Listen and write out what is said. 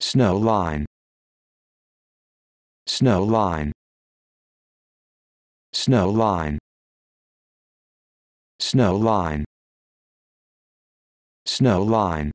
snow line snow line snow line snow line snow line